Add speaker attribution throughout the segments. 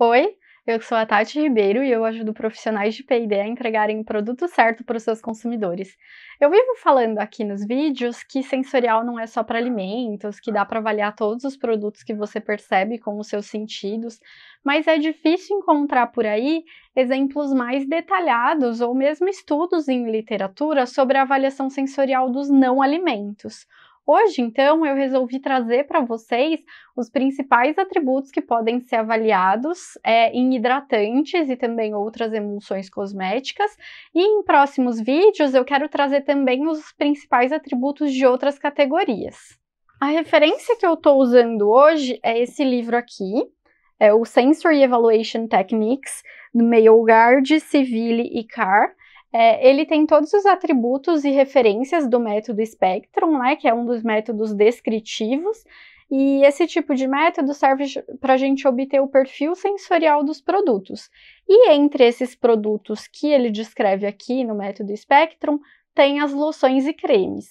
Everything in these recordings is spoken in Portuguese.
Speaker 1: Oi, eu sou a Tati Ribeiro e eu ajudo profissionais de P&D a entregarem o produto certo para os seus consumidores. Eu vivo falando aqui nos vídeos que sensorial não é só para alimentos, que dá para avaliar todos os produtos que você percebe com os seus sentidos, mas é difícil encontrar por aí exemplos mais detalhados ou mesmo estudos em literatura sobre a avaliação sensorial dos não alimentos. Hoje, então, eu resolvi trazer para vocês os principais atributos que podem ser avaliados é, em hidratantes e também outras emulsões cosméticas. E em próximos vídeos eu quero trazer também os principais atributos de outras categorias. A referência que eu estou usando hoje é esse livro aqui, é o Sensory Evaluation Techniques, do Mailguard, Civile e Carr. É, ele tem todos os atributos e referências do método Spectrum, né, que é um dos métodos descritivos, e esse tipo de método serve para a gente obter o perfil sensorial dos produtos. E entre esses produtos que ele descreve aqui no método Spectrum, tem as loções e cremes.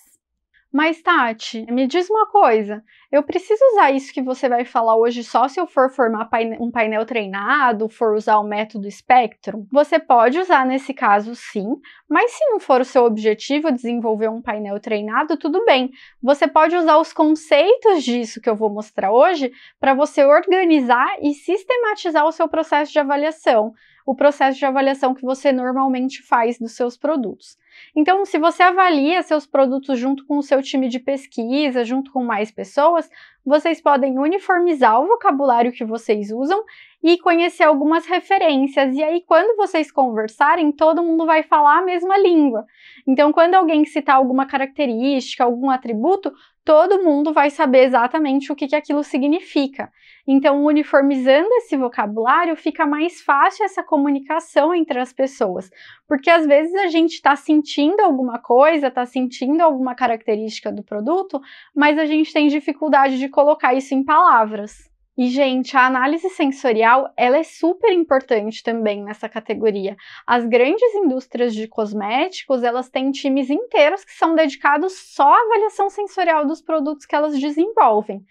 Speaker 1: Mas Tati, me diz uma coisa, eu preciso usar isso que você vai falar hoje só se eu for formar um painel treinado, for usar o método Spectrum? Você pode usar nesse caso sim, mas se não for o seu objetivo desenvolver um painel treinado, tudo bem. Você pode usar os conceitos disso que eu vou mostrar hoje para você organizar e sistematizar o seu processo de avaliação o processo de avaliação que você normalmente faz dos seus produtos. Então, se você avalia seus produtos junto com o seu time de pesquisa, junto com mais pessoas, pessoas, vocês podem uniformizar o vocabulário que vocês usam e conhecer algumas referências. E aí, quando vocês conversarem, todo mundo vai falar a mesma língua. Então, quando alguém citar alguma característica, algum atributo, todo mundo vai saber exatamente o que, que aquilo significa. Então, uniformizando esse vocabulário, fica mais fácil essa comunicação entre as pessoas, porque às vezes a gente está sentindo alguma coisa, está sentindo alguma característica do produto, mas a gente tem dificuldade de colocar isso em palavras. E, gente, a análise sensorial ela é super importante também nessa categoria. As grandes indústrias de cosméticos elas têm times inteiros que são dedicados só à avaliação sensorial dos produtos que elas desenvolvem.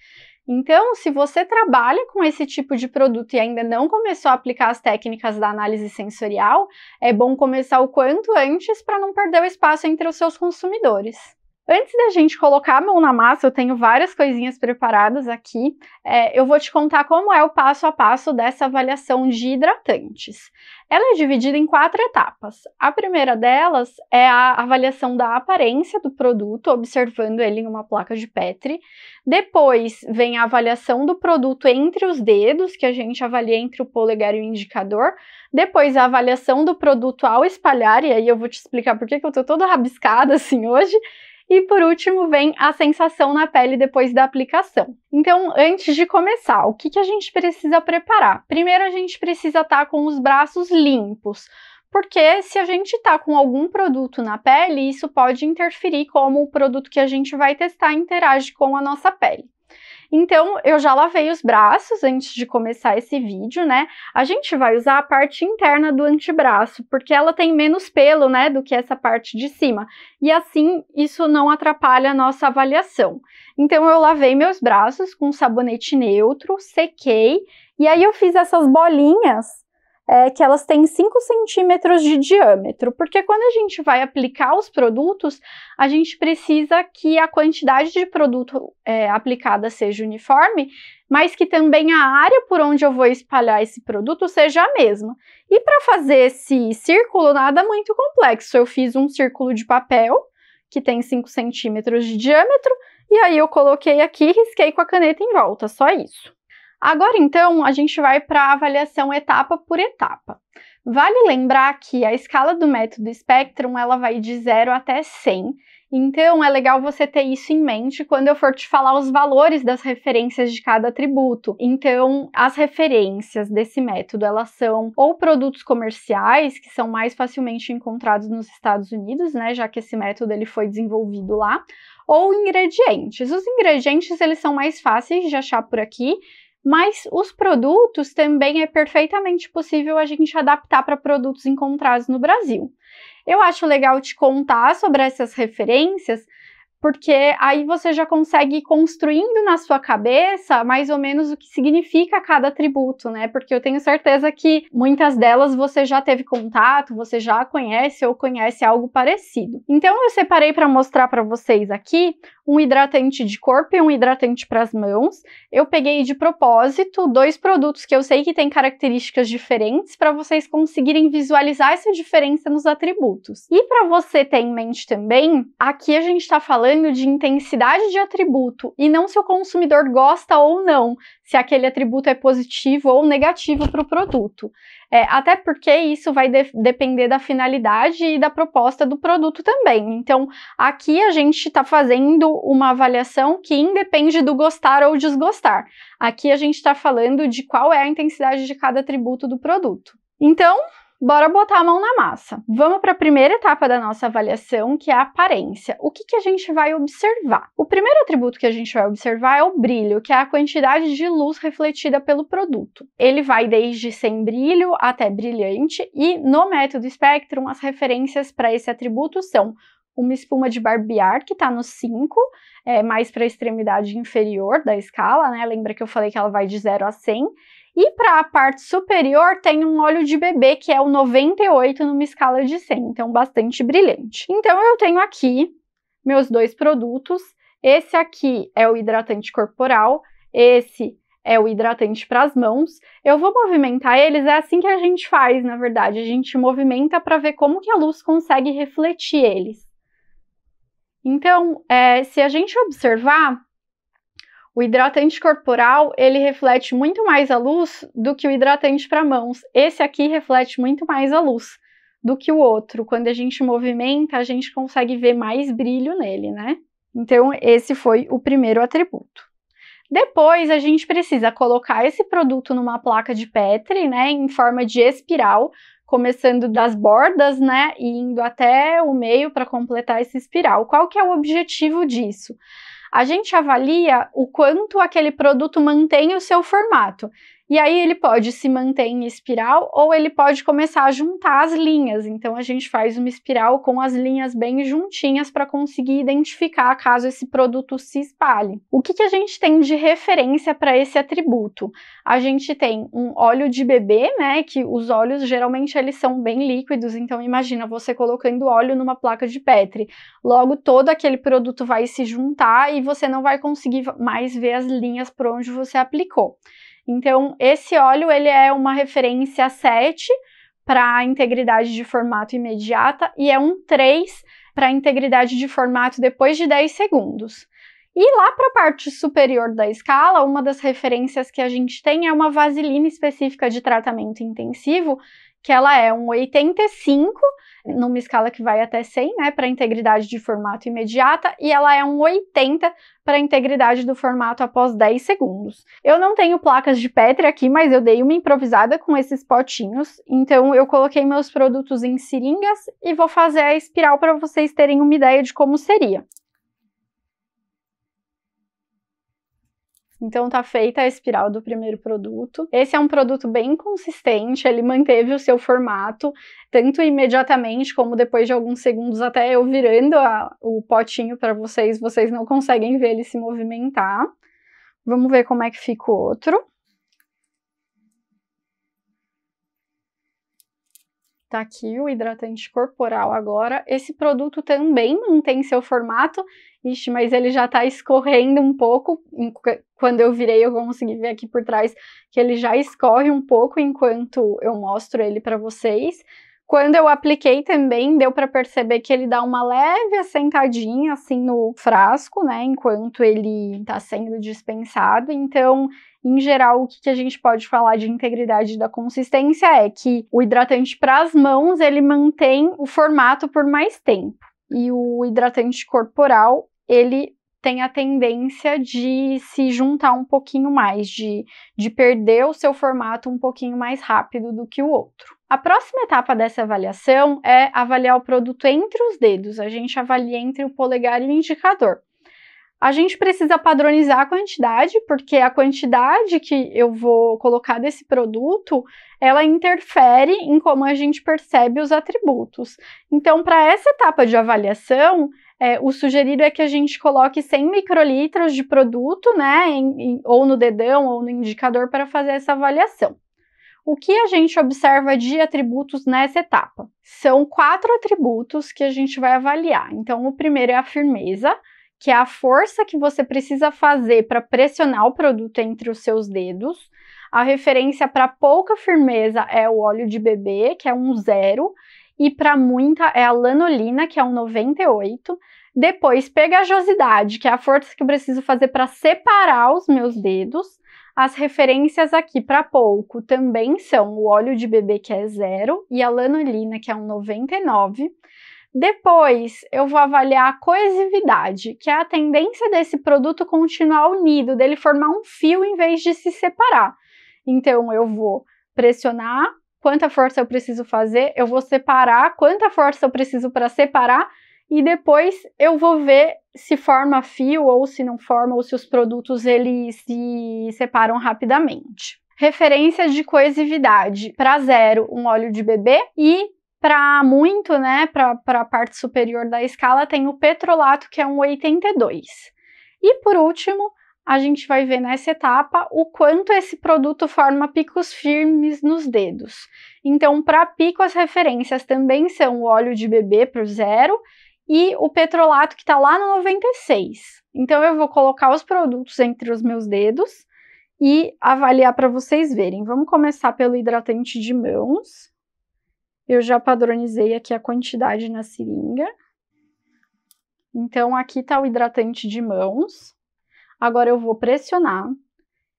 Speaker 1: Então, se você trabalha com esse tipo de produto e ainda não começou a aplicar as técnicas da análise sensorial, é bom começar o quanto antes para não perder o espaço entre os seus consumidores. Antes da gente colocar a mão na massa, eu tenho várias coisinhas preparadas aqui. É, eu vou te contar como é o passo a passo dessa avaliação de hidratantes. Ela é dividida em quatro etapas. A primeira delas é a avaliação da aparência do produto, observando ele em uma placa de Petri. Depois vem a avaliação do produto entre os dedos, que a gente avalia entre o polegar e o indicador. Depois a avaliação do produto ao espalhar, e aí eu vou te explicar por que, que eu tô toda rabiscada assim hoje. E por último, vem a sensação na pele depois da aplicação. Então, antes de começar, o que, que a gente precisa preparar? Primeiro, a gente precisa estar tá com os braços limpos porque se a gente está com algum produto na pele, isso pode interferir como o produto que a gente vai testar interage com a nossa pele. Então, eu já lavei os braços antes de começar esse vídeo, né? A gente vai usar a parte interna do antebraço, porque ela tem menos pelo, né, do que essa parte de cima. E assim, isso não atrapalha a nossa avaliação. Então, eu lavei meus braços com sabonete neutro, sequei, e aí eu fiz essas bolinhas é que elas têm 5 centímetros de diâmetro, porque quando a gente vai aplicar os produtos, a gente precisa que a quantidade de produto é, aplicada seja uniforme, mas que também a área por onde eu vou espalhar esse produto seja a mesma. E para fazer esse círculo, nada muito complexo. Eu fiz um círculo de papel, que tem 5 centímetros de diâmetro, e aí eu coloquei aqui e risquei com a caneta em volta, só isso. Agora então, a gente vai para a avaliação etapa por etapa. Vale lembrar que a escala do método Spectrum, ela vai de 0 até 100, então é legal você ter isso em mente quando eu for te falar os valores das referências de cada atributo. Então, as referências desse método, elas são ou produtos comerciais, que são mais facilmente encontrados nos Estados Unidos, né, já que esse método ele foi desenvolvido lá, ou ingredientes. Os ingredientes, eles são mais fáceis de achar por aqui, mas os produtos também é perfeitamente possível a gente adaptar para produtos encontrados no Brasil. Eu acho legal te contar sobre essas referências, porque aí você já consegue ir construindo na sua cabeça mais ou menos o que significa cada atributo, né? Porque eu tenho certeza que muitas delas você já teve contato, você já conhece ou conhece algo parecido. Então eu separei para mostrar para vocês aqui um hidratante de corpo e um hidratante para as mãos. Eu peguei de propósito dois produtos que eu sei que têm características diferentes para vocês conseguirem visualizar essa diferença nos atributos. E para você ter em mente também, aqui a gente está falando falando de intensidade de atributo e não se o consumidor gosta ou não, se aquele atributo é positivo ou negativo para o produto. É, até porque isso vai de depender da finalidade e da proposta do produto também. Então, aqui a gente está fazendo uma avaliação que independe do gostar ou desgostar. Aqui a gente está falando de qual é a intensidade de cada atributo do produto. Então, Bora botar a mão na massa. Vamos para a primeira etapa da nossa avaliação, que é a aparência. O que, que a gente vai observar? O primeiro atributo que a gente vai observar é o brilho, que é a quantidade de luz refletida pelo produto. Ele vai desde sem brilho até brilhante, e no método Spectrum, as referências para esse atributo são uma espuma de barbear que está no 5, é, mais para a extremidade inferior da escala, né? Lembra que eu falei que ela vai de 0 a 100, e para a parte superior tem um olho de bebê que é o 98 numa escala de 100, então bastante brilhante. Então eu tenho aqui meus dois produtos. Esse aqui é o hidratante corporal, esse é o hidratante para as mãos. Eu vou movimentar eles, é assim que a gente faz, na verdade, a gente movimenta para ver como que a luz consegue refletir eles. Então, é, se a gente observar, o hidratante corporal, ele reflete muito mais a luz do que o hidratante para mãos. Esse aqui reflete muito mais a luz do que o outro. Quando a gente movimenta, a gente consegue ver mais brilho nele, né? Então, esse foi o primeiro atributo. Depois, a gente precisa colocar esse produto numa placa de Petri, né, em forma de espiral, começando das bordas, né, e indo até o meio para completar essa espiral. Qual que é o objetivo disso? a gente avalia o quanto aquele produto mantém o seu formato. E aí ele pode se manter em espiral ou ele pode começar a juntar as linhas. Então a gente faz uma espiral com as linhas bem juntinhas para conseguir identificar caso esse produto se espalhe. O que, que a gente tem de referência para esse atributo? A gente tem um óleo de bebê, né? Que os óleos geralmente eles são bem líquidos. Então imagina você colocando óleo numa placa de Petri. Logo todo aquele produto vai se juntar e você não vai conseguir mais ver as linhas por onde você aplicou. Então, esse óleo ele é uma referência 7 para a integridade de formato imediata e é um 3 para a integridade de formato depois de 10 segundos. E lá para a parte superior da escala, uma das referências que a gente tem é uma vaselina específica de tratamento intensivo, que ela é um 85 é. numa escala que vai até 100, né, para integridade de formato imediata, e ela é um 80 para integridade do formato após 10 segundos. Eu não tenho placas de Petri aqui, mas eu dei uma improvisada com esses potinhos, então eu coloquei meus produtos em seringas e vou fazer a espiral para vocês terem uma ideia de como seria. Então tá feita a espiral do primeiro produto. Esse é um produto bem consistente, ele manteve o seu formato, tanto imediatamente como depois de alguns segundos até eu virando a, o potinho para vocês, vocês não conseguem ver ele se movimentar. Vamos ver como é que fica o outro. Tá aqui o hidratante corporal agora. Esse produto também mantém seu formato. Ixi, mas ele já tá escorrendo um pouco. Quando eu virei, eu consegui ver aqui por trás que ele já escorre um pouco enquanto eu mostro ele para vocês. Quando eu apliquei também, deu para perceber que ele dá uma leve assentadinha assim no frasco, né, enquanto ele está sendo dispensado. Então, em geral, o que a gente pode falar de integridade da consistência é que o hidratante para as mãos ele mantém o formato por mais tempo e o hidratante corporal ele tem a tendência de se juntar um pouquinho mais, de, de perder o seu formato um pouquinho mais rápido do que o outro. A próxima etapa dessa avaliação é avaliar o produto entre os dedos. A gente avalia entre o polegar e o indicador. A gente precisa padronizar a quantidade, porque a quantidade que eu vou colocar desse produto, ela interfere em como a gente percebe os atributos. Então, para essa etapa de avaliação, é, o sugerido é que a gente coloque 100 microlitros de produto, né, em, em, ou no dedão ou no indicador para fazer essa avaliação. O que a gente observa de atributos nessa etapa? São quatro atributos que a gente vai avaliar. Então, o primeiro é a firmeza, que é a força que você precisa fazer para pressionar o produto entre os seus dedos. A referência para pouca firmeza é o óleo de bebê, que é um zero, e para muita é a lanolina, que é um 98. Depois, pegajosidade, que é a força que eu preciso fazer para separar os meus dedos. As referências aqui para pouco também são o óleo de bebê, que é zero, e a lanolina, que é um 99. Depois, eu vou avaliar a coesividade, que é a tendência desse produto continuar unido, dele formar um fio em vez de se separar. Então, eu vou pressionar, quanta força eu preciso fazer, eu vou separar, quanta força eu preciso para separar, e depois eu vou ver se forma fio ou se não forma, ou se os produtos eles se separam rapidamente. Referência de coesividade para zero, um óleo de bebê e para muito, né, para a parte superior da escala, tem o petrolato, que é um 82. E por último, a gente vai ver nessa etapa o quanto esse produto forma picos firmes nos dedos. Então, para pico, as referências também são o óleo de bebê para o zero e o petrolato que está lá no 96. Então, eu vou colocar os produtos entre os meus dedos e avaliar para vocês verem. Vamos começar pelo hidratante de mãos. Eu já padronizei aqui a quantidade na seringa. Então, aqui está o hidratante de mãos. Agora eu vou pressionar.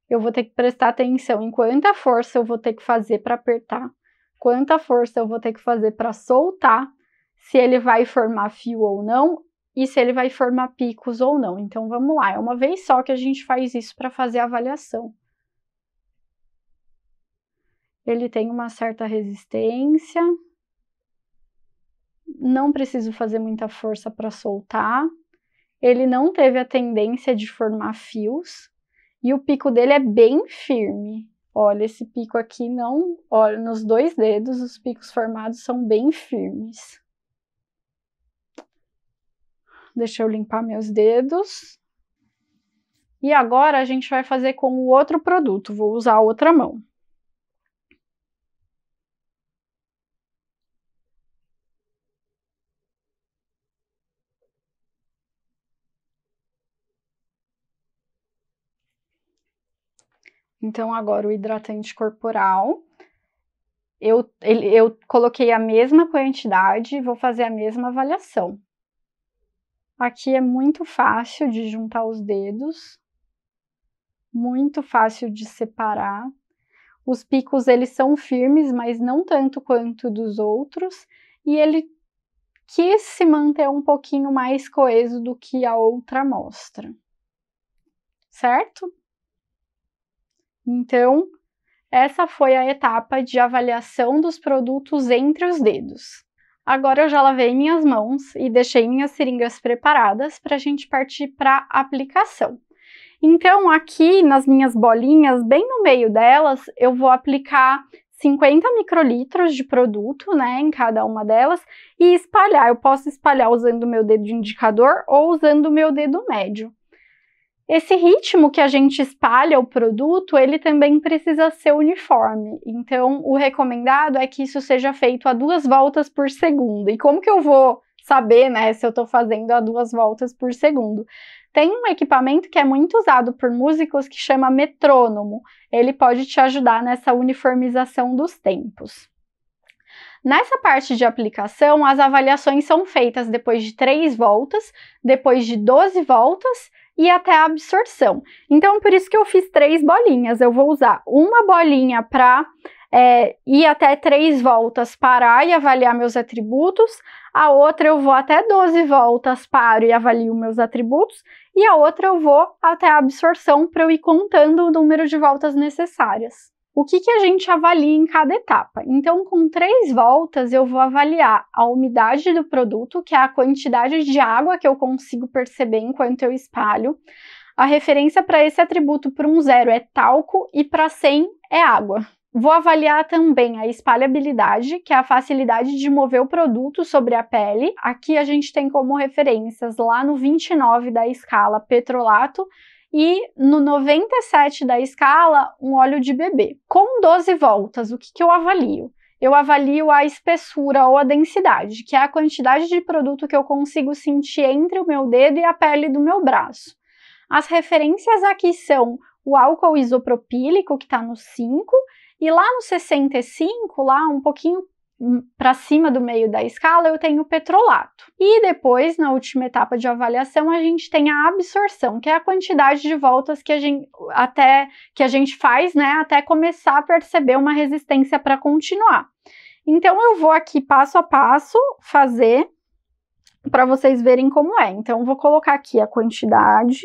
Speaker 1: Eu vou ter que prestar atenção em quanta força eu vou ter que fazer para apertar, quanta força eu vou ter que fazer para soltar, se ele vai formar fio ou não e se ele vai formar picos ou não. Então vamos lá, é uma vez só que a gente faz isso para fazer a avaliação ele tem uma certa resistência. Não preciso fazer muita força para soltar. Ele não teve a tendência de formar fios e o pico dele é bem firme. Olha, esse pico aqui não, olha, nos dois dedos os picos formados são bem firmes. Deixa eu limpar meus dedos. E agora a gente vai fazer com o outro produto, vou usar a outra mão. Então, agora o hidratante corporal. Eu, eu coloquei a mesma quantidade e vou fazer a mesma avaliação. Aqui é muito fácil de juntar os dedos, muito fácil de separar. Os picos eles são firmes, mas não tanto quanto dos outros, e ele quis se manter um pouquinho mais coeso do que a outra amostra. Certo? Então, essa foi a etapa de avaliação dos produtos entre os dedos. Agora eu já lavei minhas mãos e deixei minhas seringas preparadas para a gente partir para a aplicação. Então, aqui nas minhas bolinhas, bem no meio delas, eu vou aplicar 50 microlitros de produto, né, em cada uma delas, e espalhar. Eu posso espalhar usando o meu dedo indicador ou usando o meu dedo médio. Esse ritmo que a gente espalha o produto, ele também precisa ser uniforme. Então, o recomendado é que isso seja feito a duas voltas por segundo. E como que eu vou saber, né, se eu estou fazendo a duas voltas por segundo? Tem um equipamento que é muito usado por músicos que chama metrônomo. Ele pode te ajudar nessa uniformização dos tempos. Nessa parte de aplicação, as avaliações são feitas depois de três voltas, depois de 12 voltas e até a absorção. Então, por isso que eu fiz três bolinhas. Eu vou usar uma bolinha para é, ir até três voltas, parar e avaliar meus atributos. A outra eu vou até 12 voltas, paro e avalio meus atributos. E a outra eu vou até a absorção para eu ir contando o número de voltas necessárias o que, que a gente avalia em cada etapa. Então, com três voltas, eu vou avaliar a umidade do produto, que é a quantidade de água que eu consigo perceber enquanto eu espalho. A referência para esse atributo para um zero é talco e para 100 é água. Vou avaliar também a espalhabilidade, que é a facilidade de mover o produto sobre a pele. Aqui a gente tem como referências lá no 29 da escala petrolato e no 97 da escala, um óleo de bebê. Com 12 voltas, o que, que eu avalio? Eu avalio a espessura ou a densidade, que é a quantidade de produto que eu consigo sentir entre o meu dedo e a pele do meu braço. As referências aqui são o álcool isopropílico, que está no 5, e lá no 65, lá um pouquinho para cima do meio da escala, eu tenho o petrolato. E depois, na última etapa de avaliação, a gente tem a absorção, que é a quantidade de voltas que a gente até que a gente faz, né, até começar a perceber uma resistência para continuar. Então eu vou aqui passo a passo fazer para vocês verem como é. Então vou colocar aqui a quantidade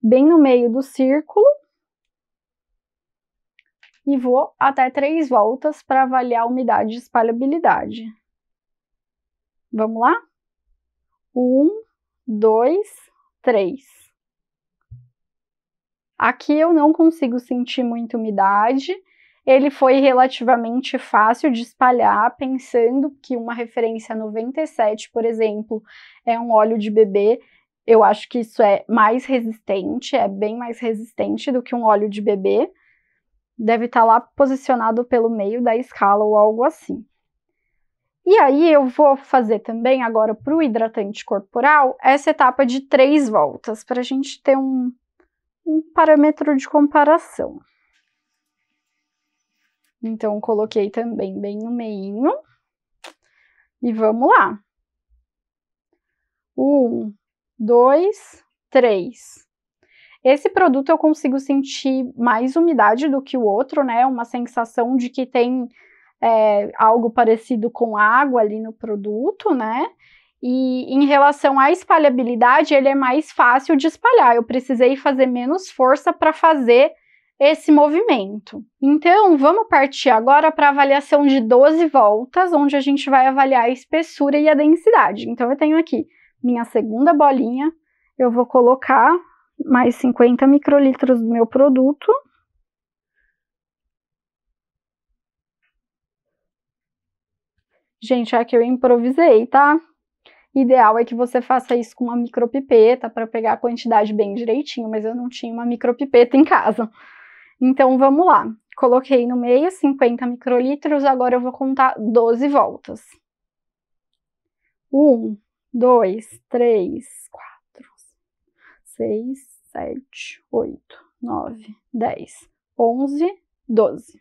Speaker 1: bem no meio do círculo e vou até três voltas para avaliar a umidade e espalhabilidade. Vamos lá? Um, dois, três. Aqui eu não consigo sentir muita umidade. Ele foi relativamente fácil de espalhar, pensando que uma referência 97, por exemplo, é um óleo de bebê. Eu acho que isso é mais resistente, é bem mais resistente do que um óleo de bebê deve estar tá lá posicionado pelo meio da escala ou algo assim. E aí eu vou fazer também agora para o hidratante corporal essa etapa de três voltas, para a gente ter um, um parâmetro de comparação. Então, coloquei também bem no meinho. E vamos lá. Um, dois, três. Esse produto eu consigo sentir mais umidade do que o outro, né? Uma sensação de que tem é, algo parecido com água ali no produto, né? E em relação à espalhabilidade, ele é mais fácil de espalhar. Eu precisei fazer menos força para fazer esse movimento. Então, vamos partir agora para a avaliação de 12 voltas, onde a gente vai avaliar a espessura e a densidade. Então, eu tenho aqui minha segunda bolinha, eu vou colocar mais 50 microlitros do meu produto. Gente, é que eu improvisei, tá? Ideal é que você faça isso com uma micropipeta para pegar a quantidade bem direitinho, mas eu não tinha uma micropipeta em casa. Então vamos lá. Coloquei no meio 50 microlitros, agora eu vou contar 12 voltas. 1, 2, 3, 4. 6, 7, 8, 9, 10, 11, 12.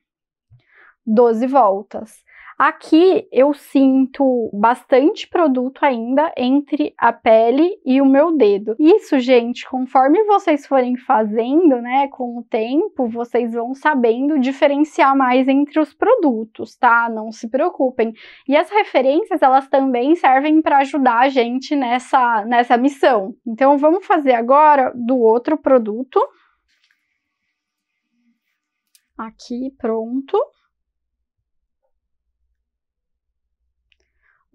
Speaker 1: 12 voltas. Aqui eu sinto bastante produto ainda entre a pele e o meu dedo. Isso, gente, conforme vocês forem fazendo, né, com o tempo, vocês vão sabendo diferenciar mais entre os produtos, tá? Não se preocupem. E as referências, elas também servem para ajudar a gente nessa nessa missão. Então vamos fazer agora do outro produto. Aqui, pronto.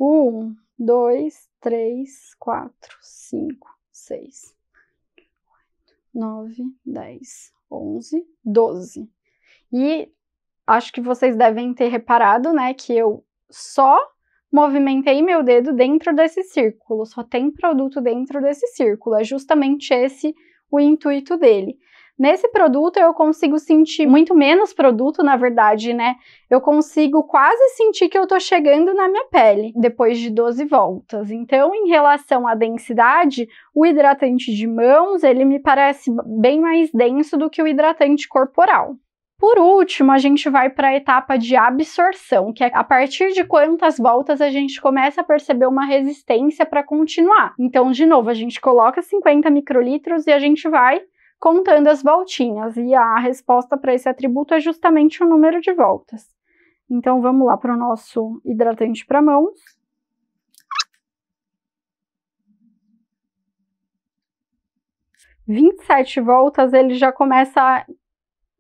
Speaker 1: Um, dois, três, quatro, cinco, seis, nove, dez, onze, doze. E acho que vocês devem ter reparado, né, que eu só movimentei meu dedo dentro desse círculo, só tem produto dentro desse círculo. É justamente esse o intuito dele. Nesse produto eu consigo sentir muito menos produto, na verdade, né? Eu consigo quase sentir que eu tô chegando na minha pele depois de 12 voltas. Então, em relação à densidade, o hidratante de mãos, ele me parece bem mais denso do que o hidratante corporal. Por último, a gente vai para a etapa de absorção, que é a partir de quantas voltas a gente começa a perceber uma resistência para continuar. Então, de novo, a gente coloca 50 microlitros e a gente vai contando as voltinhas, e a resposta para esse atributo é justamente o número de voltas. Então vamos lá para o nosso hidratante para mãos. Vinte e sete voltas, ele já começa a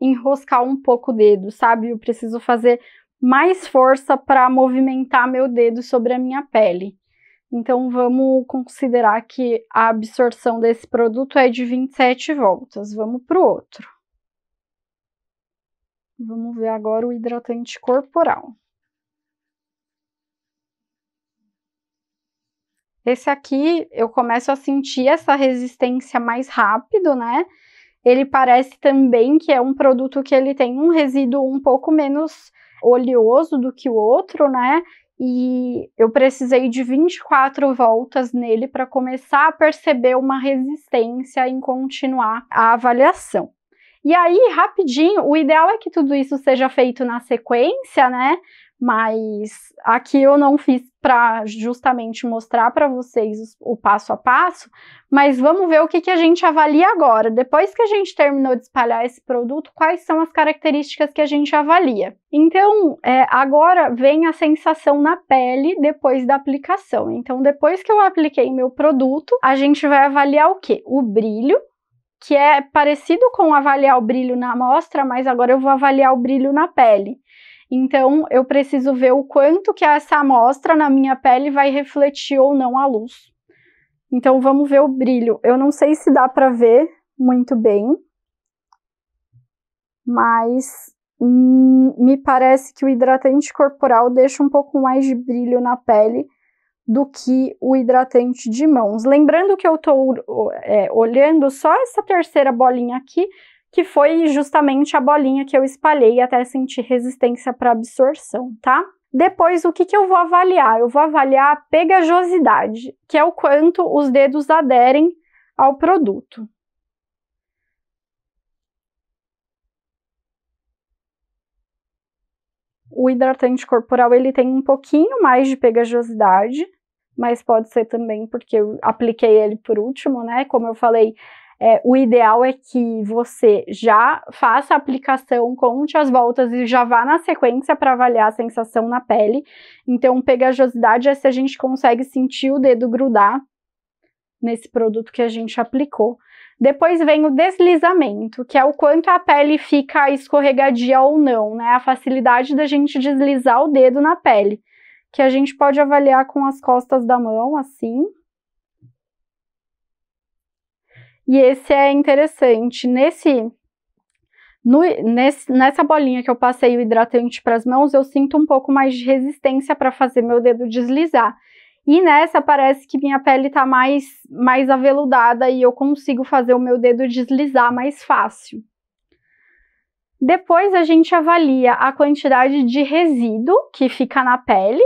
Speaker 1: enroscar um pouco o dedo, sabe? Eu preciso fazer mais força para movimentar meu dedo sobre a minha pele. Então vamos considerar que a absorção desse produto é de 27 voltas. Vamos para o outro. Vamos ver agora o hidratante corporal. Esse aqui eu começo a sentir essa resistência mais rápido, né? Ele parece também que é um produto que ele tem um resíduo um pouco menos oleoso do que o outro, né? e eu precisei de 24 voltas nele para começar a perceber uma resistência em continuar a avaliação. E aí, rapidinho, o ideal é que tudo isso seja feito na sequência, né? mas aqui eu não fiz para justamente mostrar para vocês o passo a passo, mas vamos ver o que, que a gente avalia agora. Depois que a gente terminou de espalhar esse produto, quais são as características que a gente avalia? Então, é, agora vem a sensação na pele depois da aplicação. Então, depois que eu apliquei meu produto, a gente vai avaliar o que? O brilho, que é parecido com avaliar o brilho na amostra, mas agora eu vou avaliar o brilho na pele. Então, eu preciso ver o quanto que essa amostra na minha pele vai refletir ou não a luz. Então, vamos ver o brilho. Eu não sei se dá para ver muito bem, mas hum, me parece que o hidratante corporal deixa um pouco mais de brilho na pele do que o hidratante de mãos. Lembrando que eu estou é, olhando só essa terceira bolinha aqui, que foi justamente a bolinha que eu espalhei até sentir resistência para absorção, tá? Depois, o que, que eu vou avaliar? Eu vou avaliar a pegajosidade, que é o quanto os dedos aderem ao produto. O hidratante corporal ele tem um pouquinho mais de pegajosidade, mas pode ser também porque eu apliquei ele por último, né? Como eu falei, é, o ideal é que você já faça a aplicação, conte as voltas e já vá na sequência para avaliar a sensação na pele. Então, pegajosidade é se a gente consegue sentir o dedo grudar nesse produto que a gente aplicou. Depois vem o deslizamento, que é o quanto a pele fica escorregadia ou não, né? A facilidade da gente deslizar o dedo na pele, que a gente pode avaliar com as costas da mão, assim, E esse é interessante. Nesse, no, nesse nessa bolinha que eu passei o hidratante para as mãos, eu sinto um pouco mais de resistência para fazer meu dedo deslizar. E nessa parece que minha pele está mais, mais aveludada e eu consigo fazer o meu dedo deslizar mais fácil. Depois a gente avalia a quantidade de resíduo que fica na pele,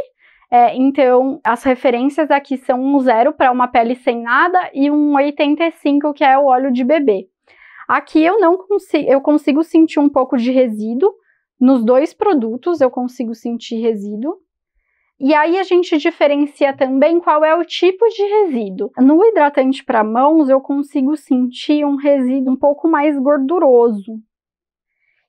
Speaker 1: é, então, as referências aqui são um zero para uma pele sem nada e um 85 que é o óleo de bebê. Aqui eu não consigo, eu consigo sentir um pouco de resíduo nos dois produtos, eu consigo sentir resíduo. E aí a gente diferencia também qual é o tipo de resíduo. No hidratante para mãos eu consigo sentir um resíduo um pouco mais gorduroso.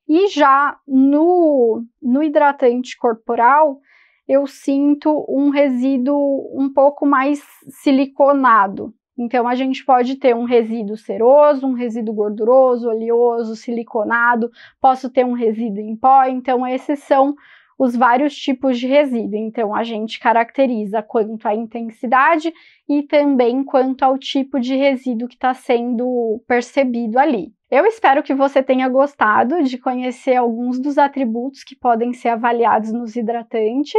Speaker 1: E já no, no hidratante corporal, eu sinto um resíduo um pouco mais siliconado. Então, a gente pode ter um resíduo seroso, um resíduo gorduroso, oleoso, siliconado, posso ter um resíduo em pó. Então, esses são os vários tipos de resíduo. Então, a gente caracteriza quanto à intensidade e também quanto ao tipo de resíduo que está sendo percebido ali. Eu espero que você tenha gostado de conhecer alguns dos atributos que podem ser avaliados nos hidratantes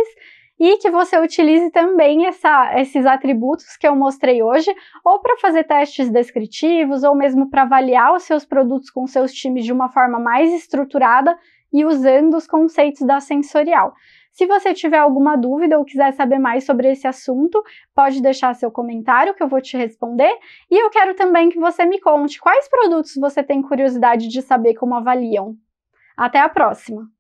Speaker 1: e que você utilize também essa, esses atributos que eu mostrei hoje, ou para fazer testes descritivos, ou mesmo para avaliar os seus produtos com seus times de uma forma mais estruturada e usando os conceitos da sensorial. Se você tiver alguma dúvida ou quiser saber mais sobre esse assunto, pode deixar seu comentário que eu vou te responder. E eu quero também que você me conte quais produtos você tem curiosidade de saber como avaliam. Até a próxima!